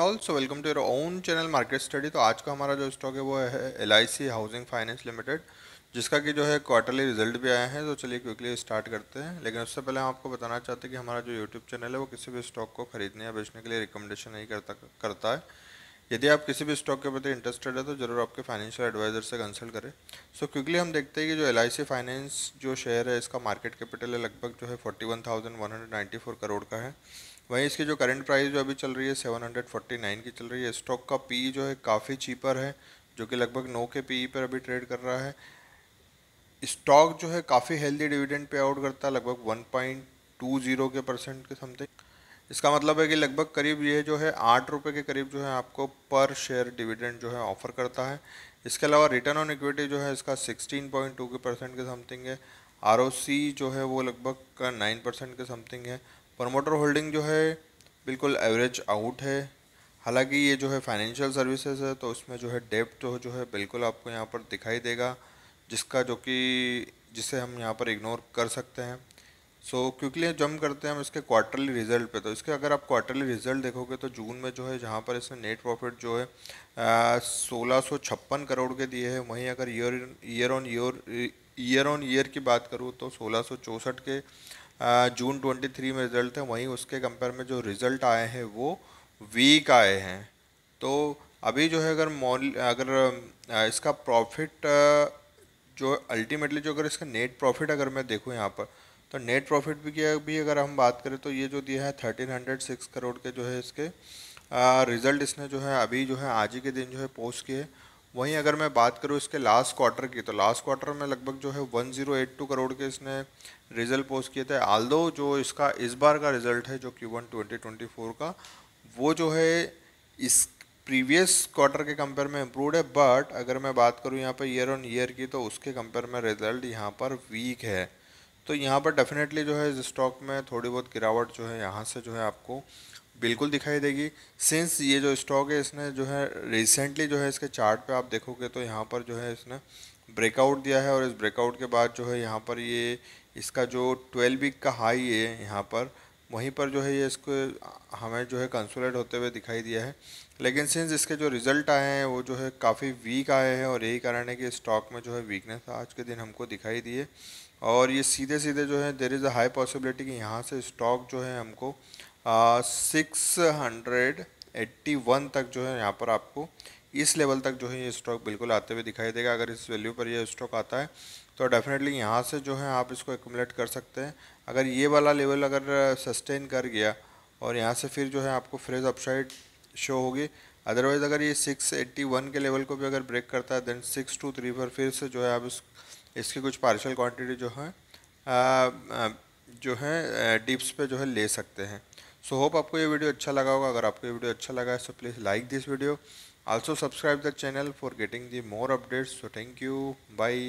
all so welcome to your own channel market study तो आज का हमारा जो स्टॉक है वो है एल हाउसिंग फाइनेंस लिमिटेड जिसका कि जो है क्वार्टरली रिजल्ट भी आए हैं तो चलिए क्विकली स्टार्ट करते हैं लेकिन उससे पहले हम आपको बताना चाहते हैं कि हमारा जो यूट्यूब चैनल है वो किसी भी स्टॉक को खरीदने या बेचने के लिए रिकमेंडेशन नहीं करता करता है यदि आप किसी भी स्टॉक के प्रति इंटरेस्टेड है तो ज़रूर आपके फाइनेंशियल एडवाइज़र से कंसल्ट करें सो so, क्विकली हम देखते हैं कि जो एल फाइनेंस जो शेयर है इसका मार्केट कैपिटल है लगभग जो है फोर्टी करोड़ का है वहीं इसकी जो करंट प्राइस जो अभी चल रही है 749 की चल रही है स्टॉक का पी जो है काफ़ी चीपर है जो कि लगभग नौ के पी पर अभी ट्रेड कर रहा है स्टॉक जो है काफ़ी हेल्दी डिविडेंड पे आउट करता है लगभग 1.20 के परसेंट के समथिंग इसका मतलब है कि लगभग करीब ये जो है आठ रुपये के करीब जो है आपको पर शेयर डिविडेंड जो है ऑफर करता है इसके अलावा रिटर्न ऑन इक्विटी जो है इसका सिक्सटीन पॉइंट टू के परसेंट के समथिंग है आर जो है वो लगभग नाइन परसेंट के समथिंग है प्रमोटर होल्डिंग जो है बिल्कुल एवरेज आउट है हालांकि ये जो है फाइनेंशियल सर्विसेज है तो उसमें जो है डेप्ट जो, तो जो है बिल्कुल आपको यहाँ पर दिखाई देगा जिसका जो कि जिसे हम यहाँ पर इग्नोर कर सकते हैं सो so, क्विकली जम करते हैं हम इसके क्वार्टरली रिजल्ट पे तो इसके अगर आप क्वार्टरली रिजल्ट देखोगे तो जून में जो है जहाँ पर इसने नेट प्रॉफिट जो है सोलह सौ छप्पन करोड़ के दिए हैं वहीं अगर year year on year year on year की बात करूँ तो सोलह सौ के जून ट्वेंटी थ्री में रिज़ल्ट है वहीं उसके कंपेयर में जो रिज़ल्ट आए हैं वो वीक आए हैं तो अभी जो है अगर मॉल अगर इसका प्रॉफिट जो अल्टीमेटली जो अगर इसका नेट प्रॉफिट अगर मैं देखूँ यहाँ पर तो नेट प्रॉफिट भी किया भी अगर हम बात करें तो ये जो दिया है थर्टीन हंड्रेड सिक्स करोड़ के जो है इसके रिज़ल्ट इसने जो है अभी जो है आज ही के दिन जो है पोस्ट किए वहीं अगर मैं बात करूँ इसके लास्ट क्वार्टर की तो लास्ट क्वार्टर में लगभग जो है one zero eight two crore के इसने रिजल्ट पोस्ट किए थे दो जो इसका इस बार का रिजल्ट है जो वन ट्वेंटी ट्वेंटी फोर का वो जो है इस प्रीवियस क्वार्टर के कंपेयर में इम्प्रूवड है बट अगर मैं बात करूँ यहाँ पर ईयर ऑन ईयर की तो उसके कंपेयर में रिजल्ट यहाँ पर वीक है तो यहाँ पर डेफिनेटली जो है इस स्टॉक में थोड़ी बहुत गिरावट जो है यहाँ से जो है आपको बिल्कुल दिखाई देगी सिंस ये जो स्टॉक है इसने जो है रिसेंटली जो है इसके चार्ट पे आप देखोगे तो यहाँ पर जो है इसने ब्रेकआउट दिया है और इस ब्रेकआउट के बाद जो है यहाँ पर ये इसका जो ट्वेल्व वीक का हाई है यहाँ पर वहीं पर जो है ये इसको हमें जो है कंसोलेट होते हुए दिखाई दिया है लेकिन सिंस इसके जो रिज़ल्ट आए हैं वो जो है काफ़ी वीक आए हैं और यही कारण है कि स्टॉक में जो है वीकनेस आज के दिन हमको दिखाई दिए और ये सीधे सीधे जो है there is a high possibility कि यहाँ से स्टॉक जो है हमको सिक्स हंड्रेड एट्टी वन तक जो है यहाँ पर आपको इस लेवल तक जो है ये स्टॉक बिल्कुल आते हुए दिखाई देगा अगर इस वैल्यू पर ये स्टॉक आता है तो डेफिनेटली यहाँ से जो है आप इसको एकमुलेट कर सकते हैं अगर ये वाला लेवल अगर सस्टेन कर गया और यहाँ से फिर जो है आपको फ्रेज अपसाइड शो होगी अदरवाइज़ अगर ये 681 के लेवल को भी अगर ब्रेक करता है देन 623 पर फिर से जो है आप इस इसकी कुछ पार्शल क्वान्टिटी जो है आ, आ, जो है डिप्स पर जो है ले सकते हैं सो होप आपको ये वीडियो अच्छा लगा होगा अगर आपको ये वीडियो अच्छा लगा है so please like this video also subscribe the channel for getting the more updates so thank you by